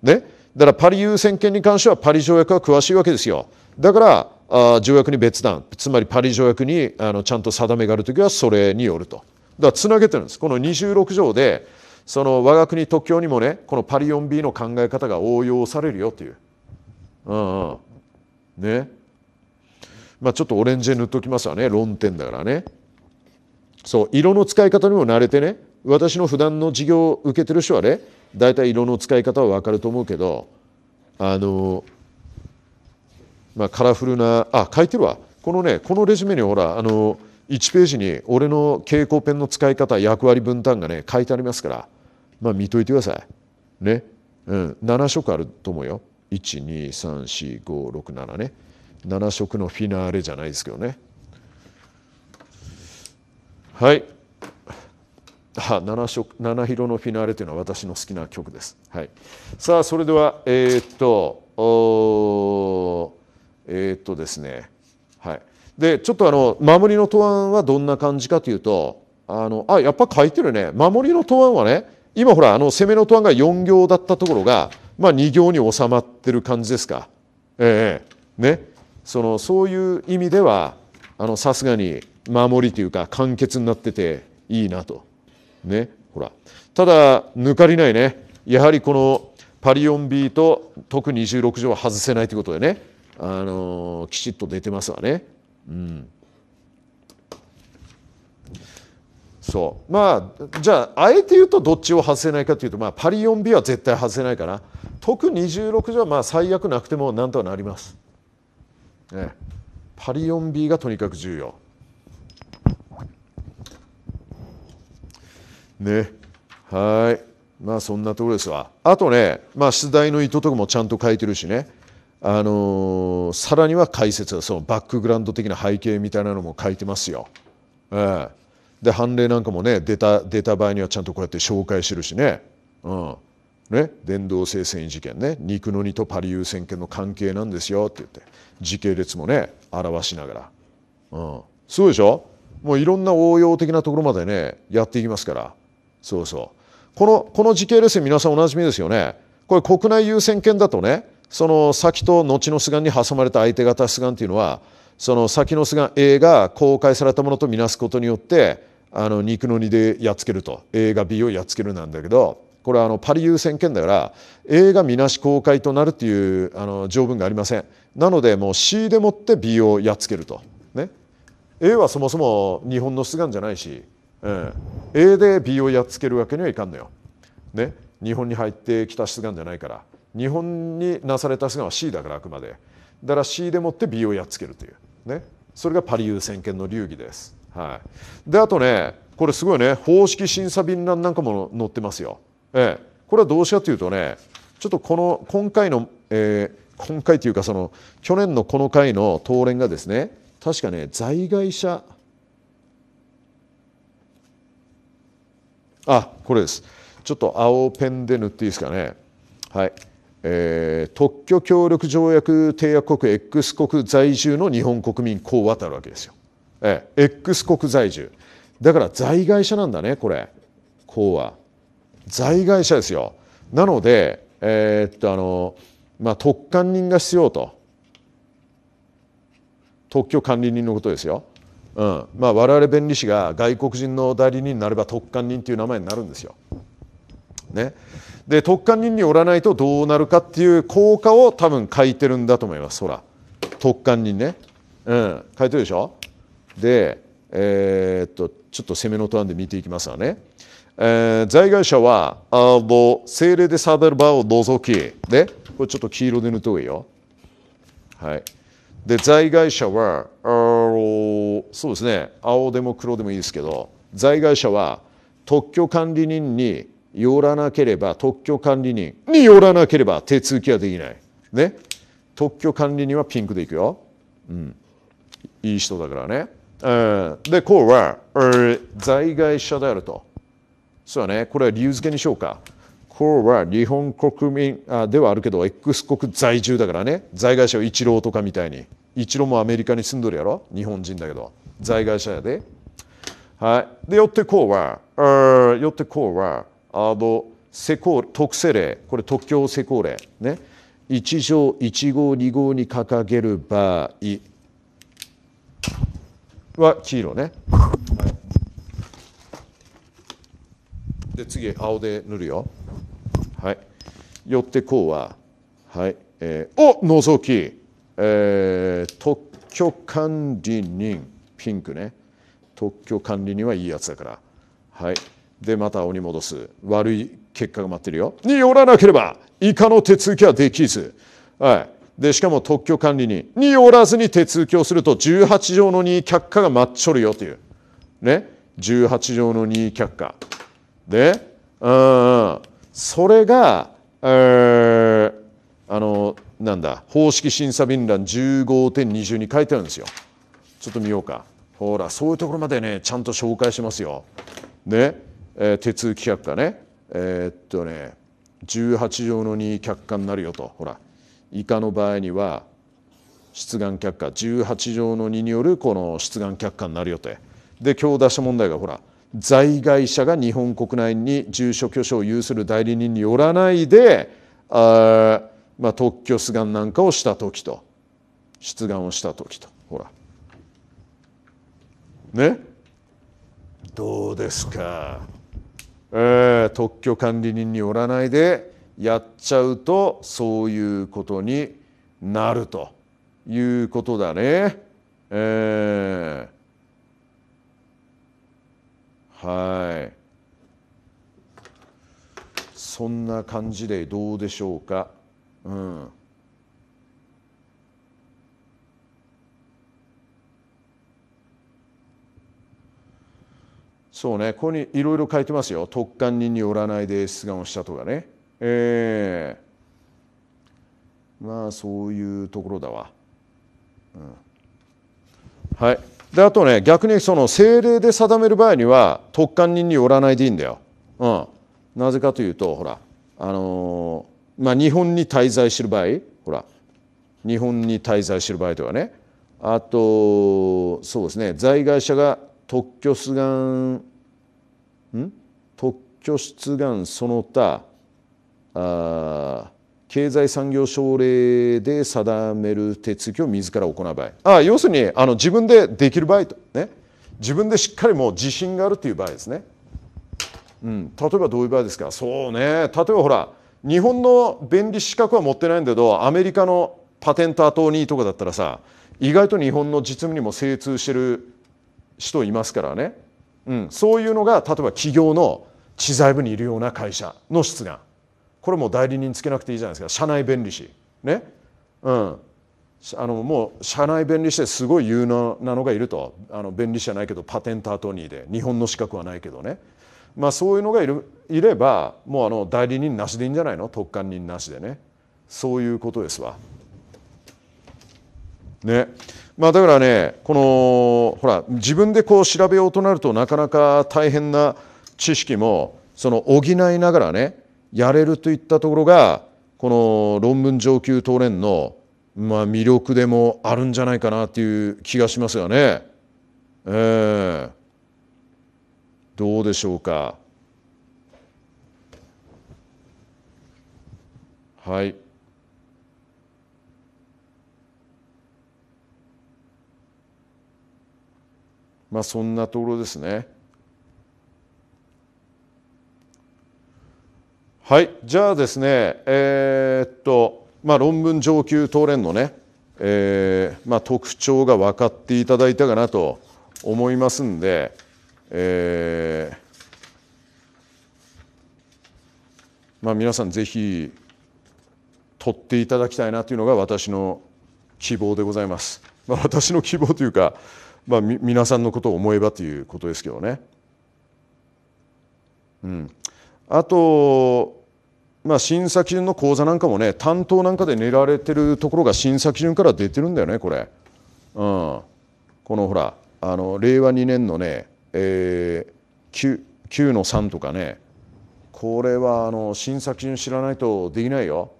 ね。だからパリ優先権に関してはパリ条約は詳しいわけですよ。だから、あ条約に別段、つまりパリ条約にあのちゃんと定めがあるときは、それによると。だからつなげてるんですこの26条でその我が国特許にもねこのパリ 4B の考え方が応用されるよという。うんうん、ねまあちょっとオレンジで塗っときますわね論点だからね。そう色の使い方にも慣れてね私の普段の授業を受けてる人はね大体色の使い方は分かると思うけどあのまあカラフルなあ書いてるわこのねこのレジュメにほらあの1ページに俺の蛍光ペンの使い方役割分担がね書いてありますから、まあ、見といてください。ね。うん、7色あると思うよ。1234567ね。7色のフィナーレじゃないですけどね。はい。あ7色7色のフィナーレというのは私の好きな曲です。はい、さあそれではえー、っとえー、っとですねでちょっとあの守りの答案はどんな感じかというとあのあやっぱ書いてるね守りの答案はね今ほらあの攻めの答案が4行だったところが、まあ、2行に収まってる感じですか。ええねそのそういう意味ではさすがに守りというか簡潔になってていいなと。ねほらただ抜かりないねやはりこのパリオン B と特26条は外せないということでね、あのきちっと出てますわね。うんそうまあじゃああえて言うとどっちを外せないかというと、まあ、パリ 4B は絶対外せないかな特26条はまあ最悪なくてもなんとはなります、ね、パリ 4B がとにかく重要ねはいまあそんなところですわあとねまあ出題の意図とかもちゃんと書いてるしねあのさらには解説はそのバックグラウンド的な背景みたいなのも書いてますよ。えー、で判例なんかもね出た出た場合にはちゃんとこうやって紹介してるしね,、うん、ね電動性繊維事件ね肉の荷とパリ優先権の関係なんですよって言って時系列もね表しながら、うん、そうでしょもういろんな応用的なところまでねやっていきますからそうそうこのこの時系列皆さんおなじみですよねこれ国内優先権だとねその先と後の菅に挟まれた相手方菅というのはその先の菅 A が公開されたものとみなすことによってあの肉の荷でやっつけると A が B をやっつけるなんだけどこれはあのパリ優先権だから A がみなし公開となるっていうあの条文がありませんなのでもう C でもって B をやっつけると、ね、A はそもそも日本のスガじゃないし、うん、A で B をやっつけるわけにはいかんのよ、ね、日本に入ってきたスガじゃないから日本になされたのは C だからあくまでだから C でもって B をやっつけるというねそれがパリ優先権の流儀です、はい、であとねこれすごいね方式審査便欄なんかも載ってますよ、ええ、これはどうしようというとねちょっとこの今回の、えー、今回というかその去年のこの回の答連がですね確かね在外者あこれですちょっと青ペンで塗っていいですかねはいえー、特許協力条約締約国 X 国在住の日本国民こう渡るわけですよ。えー、X 国在住だから在外者なんだねこれこうは在外者ですよ。なので、えー、っとあのまあ、特管人が必要と特許管理人のことですよ。うんまあ、我々弁理士が外国人の代理人になれば特管人という名前になるんですよ。ねで特管人におらないとどうなるかっていう効果を多分書いてるんだと思いますほら特管人ねうん書いてるでしょでえー、っとちょっと攻めのターンで見ていきますわね、えー、在外者はあの精霊で定ダる場を除きでこれちょっと黄色で塗って方いいよはいで在外者はあのそうですね青でも黒でもいいですけど在外者は特許管理人によらなければ特許管理人に寄らなければ手続きはできない。ね。特許管理人はピンクでいくよ。うん。いい人だからね。で、こうは、えー、在外者であると。そうだね。これは理由付けにしようか。こうは日本国民あではあるけど、X 国在住だからね。在外者は一郎とかみたいに。一郎もアメリカに住んどるやろ。日本人だけど。在外者やで。はい。で、よってこうは、よってこうは、あの施工特製例これ特許施工例ね1条1号2号に掲げる場合は黄色ね。で次青で塗るよ。はい、よってこうは、はいえー、を除き、えー、特許管理人ピンクね特許管理人はいいやつだから。はいでまた鬼戻す悪い結果が待ってるよによらなければ以下の手続きはできず、はい、でしかも特許管理人によらずに手続きをすると18条の2却下が待っちょるよというね18条の2却下でうんそれが、えー、あのなんだ方式審査便欄15.20に書いてあるんですよちょっと見ようかほらそういうところまでねちゃんと紹介しますよねえー、手続規却がねえー、っとね18条の2却下になるよとほら以下の場合には出願却下18条の2によるこの出願却下になるよとで今日出した問題がほら在外者が日本国内に住所居所を有する代理人によらないであ、まあ、特許出願なんかをした時と出願をした時とほらねどうですかえー、特許管理人におらないでやっちゃうとそういうことになるということだね。えー、はいそんな感じでどうでしょうか。うんそうねここにいろいろ書いてますよ特管人にらないで出願をしたとかねえー、まあそういうところだわ、うん、はいであとね逆にその政令で定める場合には特管人にらないでいいんだよ、うん、なぜかというとほらあのー、まあ日本に滞在してる場合ほら日本に滞在してる場合とかねあとそうですね在外者が特許出願特許出願その他あ経済産業省令で定める手続きを自ら行う場合あ要するにあの自分でできる場合と、ね、自分でしっかりもう自信があるという場合ですね、うん、例えばどういう場合ですかそうね例えばほら日本の便利資格は持ってないんだけどアメリカのパテントアトーニーとかだったらさ意外と日本の実務にも精通してる人いますからねうん、そういうのが例えば企業の知財部にいるような会社の出願これも代理人つけなくていいじゃないですか社内弁理士ねうんあのもう社内弁理士ですごい有能なのがいるとあの弁理士じゃないけどパテントアトニーで日本の資格はないけどね、まあ、そういうのがいるいればもうあの代理人なしでいいんじゃないの特管人なしでねそういうことですわ。ねまあ、だからねこのほら自分でこう調べようとなるとなかなか大変な知識もその補いながらねやれるといったところがこの論文上級討論のまあ魅力でもあるんじゃないかなという気がしますがね。えー、どうでしょうか。はい。まあそんなところですね。はい、じゃあですね、えー、っと、まあ、論文上級答練のね、えーまあ、特徴が分かっていただいたかなと思いますんで、えーまあ、皆さんぜひ取っていただきたいなというのが私の希望でございます。まあ、私の希望というかまあ、皆さんのことを思えばということですけどね。うん、あと、まあ、審査基準の講座なんかもね担当なんかで練られてるところが審査基準から出てるんだよねこれ、うん、このほらあの令和2年のね、えー、9, 9の3とかねこれはあの審査基準知らないとできないよ。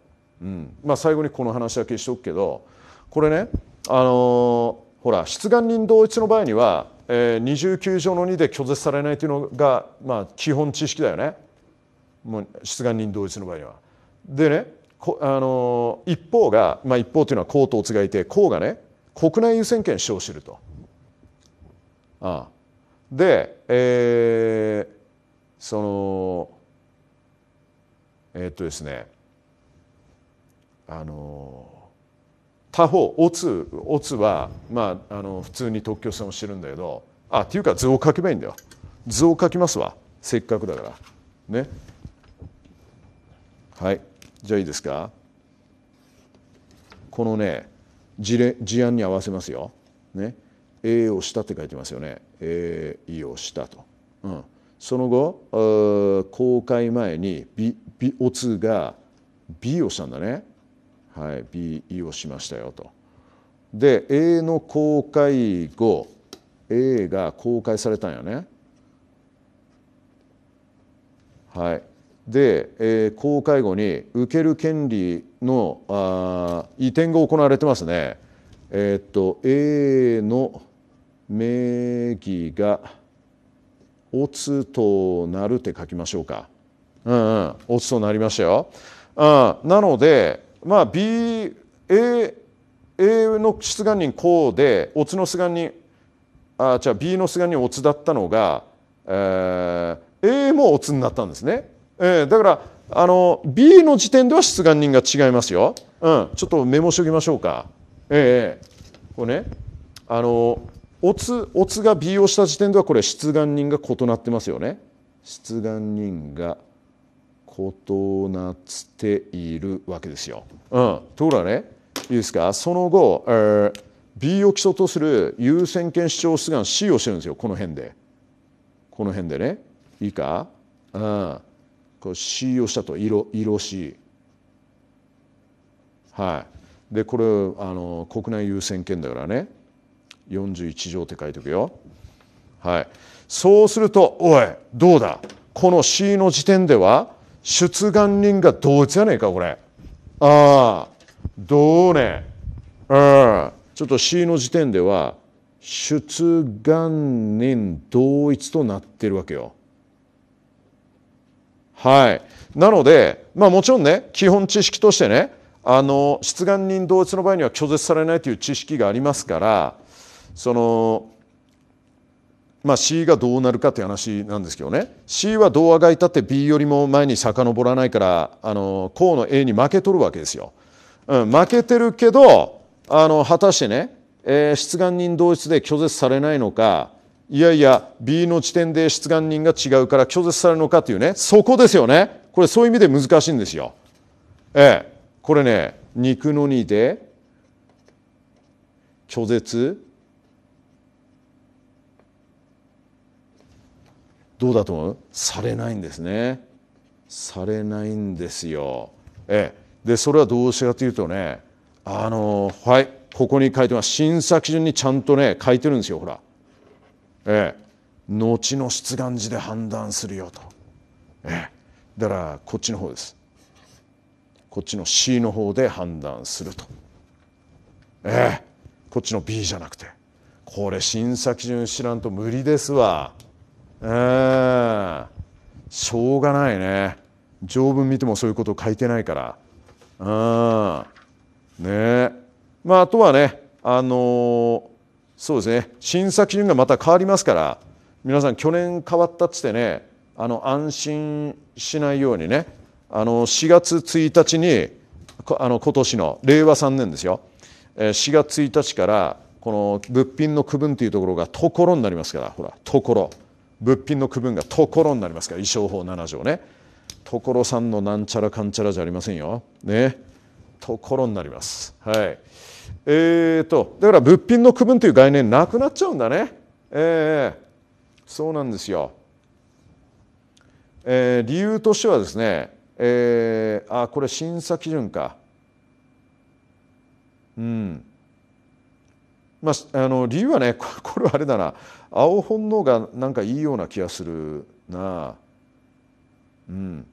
うんまあ、最後にこの話だけしとくけどこれね、あのほら出願人同一の場合には、えー、29条の2で拒絶されないというのが、まあ、基本知識だよねもう出願人同一の場合には。でねあの一方が、まあ、一方というのは公統がいて公がね国内優先権主張してると。ああで、えー、そのえー、っとですねあの他方オツオツは、まあ、あの普通に特許線をしてるんだけどあっていうか図を書けばいいんだよ図を書きますわせっかくだからねはいじゃあいいですかこのね事例事案に合わせますよ、ね、A をしたって書いてますよね A をしたと、うん、その後公開前に B, B おつが B をしたんだねはい、BE をしましたよと。で A の公開後 A が公開されたんよね。はい、で、えー、公開後に受ける権利のあ移転が行われてますね。えー、っと A の名義が「オツとなる」って書きましょうか。うんうん、オツとなりましたよ。あなので、まあ BA の出願人こうでオツの出願人あじゃあ B の出願人オツだったのが、えー、A もオツになったんですね。えー、だからあの B の時点では出願人が違いますよ。うん、ちょっとメモしておきましょうか。えー、これねあのオツオツが B をした時点ではこれ出願人が異なってますよね。出願人がことなっているわけですよ。うん、ところがねいいですかその後、えー、B を基礎とする優先権主張出願 C をしてるんですよこの辺で。この辺でねいいか、うん、こ C をしたと色色 C。はい、でこれあの国内優先権だからね41条って書いておくよ。はい、そうするとおいどうだこの C の時点では出願人が同一やねえかこれああどうねうんちょっと C の時点では出願人同一となってるわけよはいなのでまあもちろんね基本知識としてねあの出願人同一の場合には拒絶されないという知識がありますからそのまあ、C がどうなるかという話なんですけどね C はどうあがいたって B よりも前に遡らないからあの項の A に負けとるわけですよ。うん、負けてるけどあの果たしてね、えー、出願人同一で拒絶されないのかいやいや B の時点で出願人が違うから拒絶されるのかっていうねそこですよねこれそういう意味で難しいんですよ。ええ、これね肉の2で拒絶どうだと思うされないんですね。されないんですよ。ええ、でそれはどうしてかというとねあのはいここに書いてます審査基準にちゃんとね書いてるんですよほら。ええ、後の出願時で判断するよと。ええ、だからこっちの方です。こっちの C の方で判断すると。ええ、こっちの B じゃなくてこれ審査基準知らんと無理ですわ。えしょうがないね条文見てもそういうこと書いてないからあ,、ねまああとはねあのー、そうですね審査基準がまた変わりますから皆さん去年変わったっつってねあの安心しないようにねあの4月1日にあの今年の令和3年ですよ4月1日からこの物品の区分というところがところになりますからほらところ物品の区分が「ところ」になりますから衣装法7条ねと所さんのなんちゃらかんちゃらじゃありませんよ。ね。ところになります。はい。えーと、だから物品の区分という概念なくなっちゃうんだね。えー、そうなんですよ。えー、理由としてはですね、えー、あこれ審査基準か。うん。まあ、あの理由はねこれはあれだな青本能がなんかいいような気がするなうん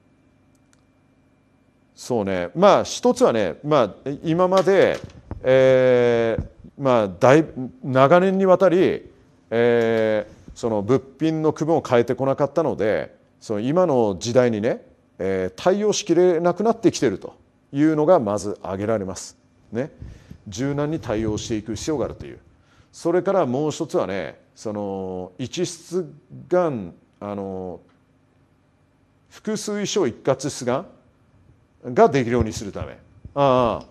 そうねまあ一つはね、まあ、今まで、えーまあ、い長年にわたり、えー、その物品の区分を変えてこなかったのでその今の時代にね、えー、対応しきれなくなってきてるというのがまず挙げられます。ね、柔軟に対応していく必要があるというそれからもう一つはねその一室がんあの複数衣装一括出がんができるようにするためあ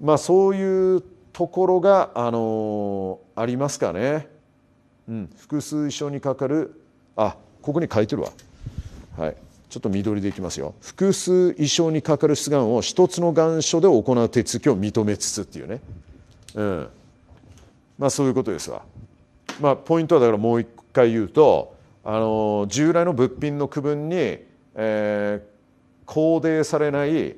まあそういうところがあのありますかね、うん、複数衣装にかかるあここに書いてるわはい。ちょっと緑でいきますよ複数異症にかかる出願を一つの願書で行う手続きを認めつつっていうね、うん、まあそういうことですわ。まあ、ポイントはだからもう一回言うとあの従来の物品の区分に、えー、肯定されない、え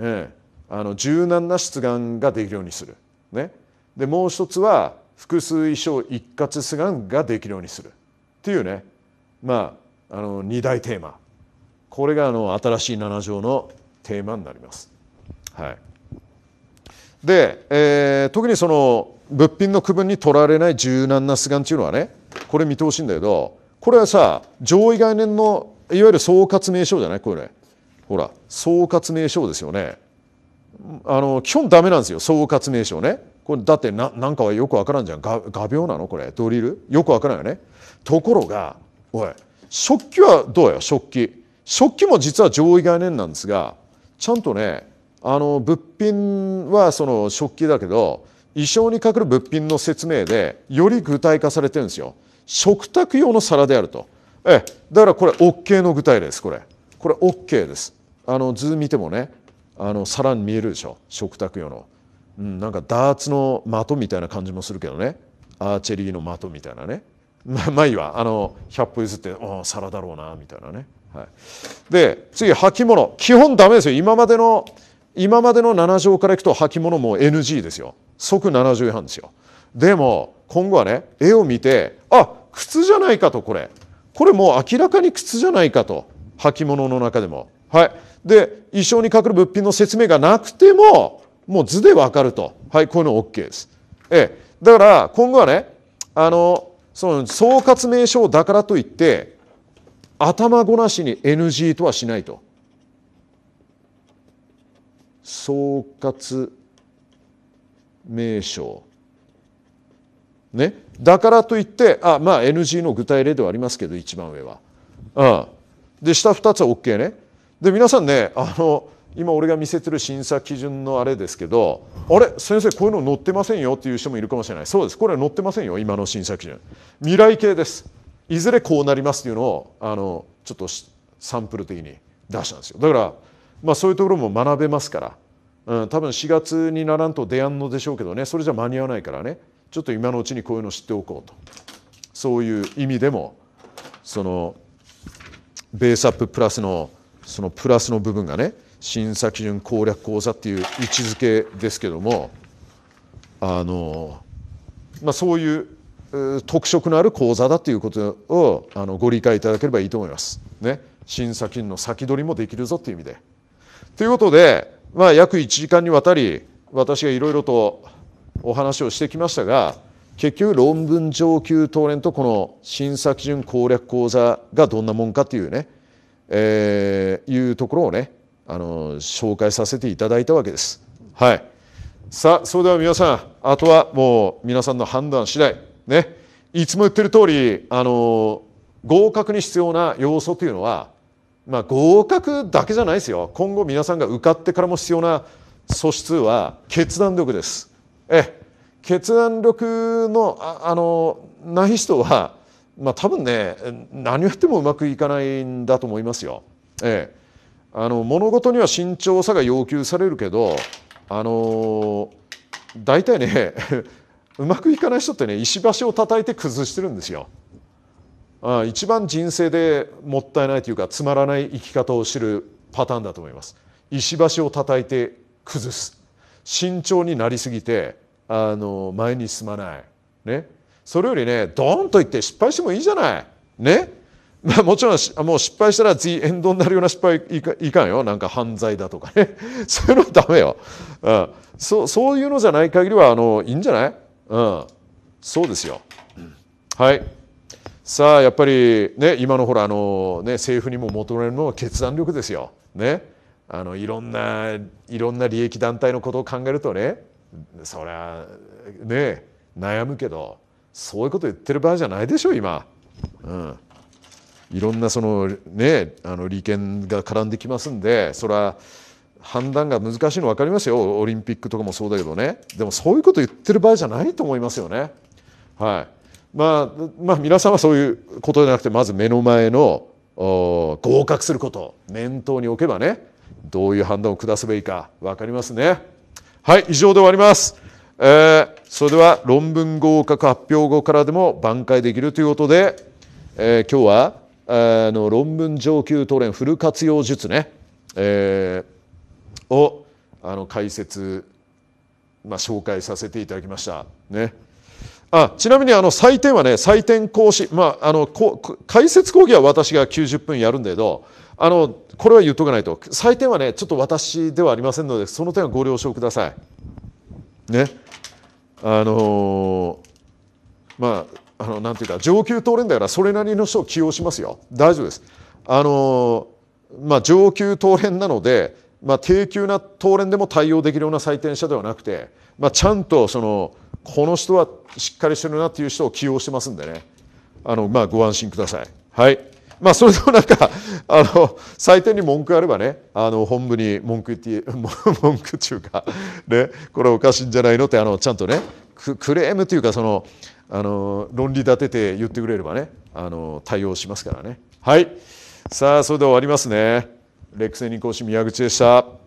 ー、あの柔軟な出願ができるようにする。ね、でもう一つは複数以上一括出願ができるようにするっていうねまああの二大テーマこれがあの新しい7条のテーマになります。はい、で、えー、特にその物品の区分にとらわれない柔軟な出願というのはねこれ見てほしいんだけどこれはさ上位概念のいわゆる総括名称じゃないこれ、ね、ほら総括名称ですよね。あの基本ダメなんですよ総括名称ね。これだってななんかはよくわからんじゃん画画鋲なのこれドリルよくわからんよね。ところがおい食器はどうや食器。食器も実は上位概念なんですがちゃんとねあの物品はその食器だけど衣装にかかる物品の説明でより具体化されてるんですよ。食卓用の皿であると。ええ、だからこれ OK の具体例ですこれ。これ OK です。あの図見てもねあの皿に見えるでしょ食卓用の、うん、なんかダーツの的みたいな感じもするけどねアーチェリーの的みたいなねまあいいわあの100歩譲ってお皿だろうなみたいなねはい、で次履物基本ダメですよ今までの今までの7条からいくと履物も NG ですよ即7条違反ですよでも今後はね絵を見てあ靴じゃないかとこれこれもう明らかに靴じゃないかと履物の中でもはいで衣装にかかる物品の説明がなくてももう図でわかるとはいこういうの OK です、ええ、だから今後はねあのその総括名称だからといって頭ごなしに NG とはしないと総括名称ねだからといってあまあ NG の具体例ではありますけど一番上は。ああで下2つは OK ね。で皆さんねあの今俺が見せてる審査基準のあれですけどあれ先生こういうの載ってませんよっていう人もいるかもしれないそうですこれ載ってませんよ今の審査基準未来形です。いずれこうなりますというのをあのちょっとサンプル的に出したんですよだから、まあ、そういうところも学べますから、うん、多分4月にならんと出やんのでしょうけどねそれじゃ間に合わないからねちょっと今のうちにこういうの知っておこうとそういう意味でもそのベースアッププラスのそのプラスの部分がね審査基準攻略講座っていう位置づけですけどもあの、まあ、そういう特色のある講座だということをあのご理解いただければいいと思います。ね、審査金の先取りもできるぞという意味で。ということで、まあ、約1時間にわたり私がいろいろとお話をしてきましたが結局論文上級当連とこの審査基準攻略講座がどんなもんかというね、えー、いうところをねあの紹介させていただいたわけです。はい、さあそれでは皆さんあとはもう皆さんの判断次第ね、いつも言ってる通り、あの、合格に必要な要素というのは、まあ、合格だけじゃないですよ。今後皆さんが受かってからも必要な素質は決断力です。え決断力のああのない人は、まあ、多分ね何をやってもうまくいかないんだと思いますよ。ええ、あの物事には慎重さが要求されるけどあの大体ねうまくいかない人ってね石橋を叩いて崩してるんですよ。あ一番人生でもったいないというかつまらない生き方を知るパターンだと思います。石橋を叩いて崩す慎重になりすぎてあの前に進まない、ね、それよりねドーンと言って失敗してもいいじゃない。ねまあ、もちろんもう失敗したら次エンドになるような失敗いかいかんよなんか犯罪だとかね そういうのダメよ、うん、そう、そういうのじゃない限りはあのいいんじゃないうん、そうですよ。はいさあやっぱりね今のほらあの、ね、政府にも求めるのは決断力ですよ。ね、あのいろんないろんな利益団体のことを考えるとねそりゃね悩むけどそういうこと言ってる場合じゃないでしょ今。うんいろんなそのねあの利権が絡んできますんでそれは判断が難しいの分かりますよオリンピックとかもそうだけどねでもそういうこと言ってる場合じゃないと思いますよね。はい、まあ、まあ皆さんはそういうことじゃなくてまず目の前の合格すること念頭に置けばねどういう判断を下すべきか分かりますね。はい以上で終わります。えー、それでは論文合格発表後からでも挽回できるということで、えー、今日はあの論文上級トレンフル活用術ね、えーをあの解説、まあ、紹介させていただきました。ね、あちなみにあの採点はね採点講師、まあ、あのこ解説講義は私が90分やるんだけどあのこれは言っとかないと採点はねちょっと私ではありませんのでその点はご了承ください。ねあのー、まああのなんていうか上級通れんだからそれなりの人を起用しますよ大丈夫です。あのー、まあ、上級当連なのでまあ、低級な当連でも対応できるような採点者ではなくて、まあ、ちゃんとそのこの人はしっかりしてるなっていう人を起用してますんでねあの、まあ、ご安心ください。はいまあ、それとなんかあの採点に文句あればねあの本部に文句言って 文句っていうか、ね、これおかしいんじゃないのってあのちゃんとねクレームというかそのあの論理立てて言ってくれればねあの対応しますからね。はいさあそれで終わりますね。レックスエニコーシ宮口でした。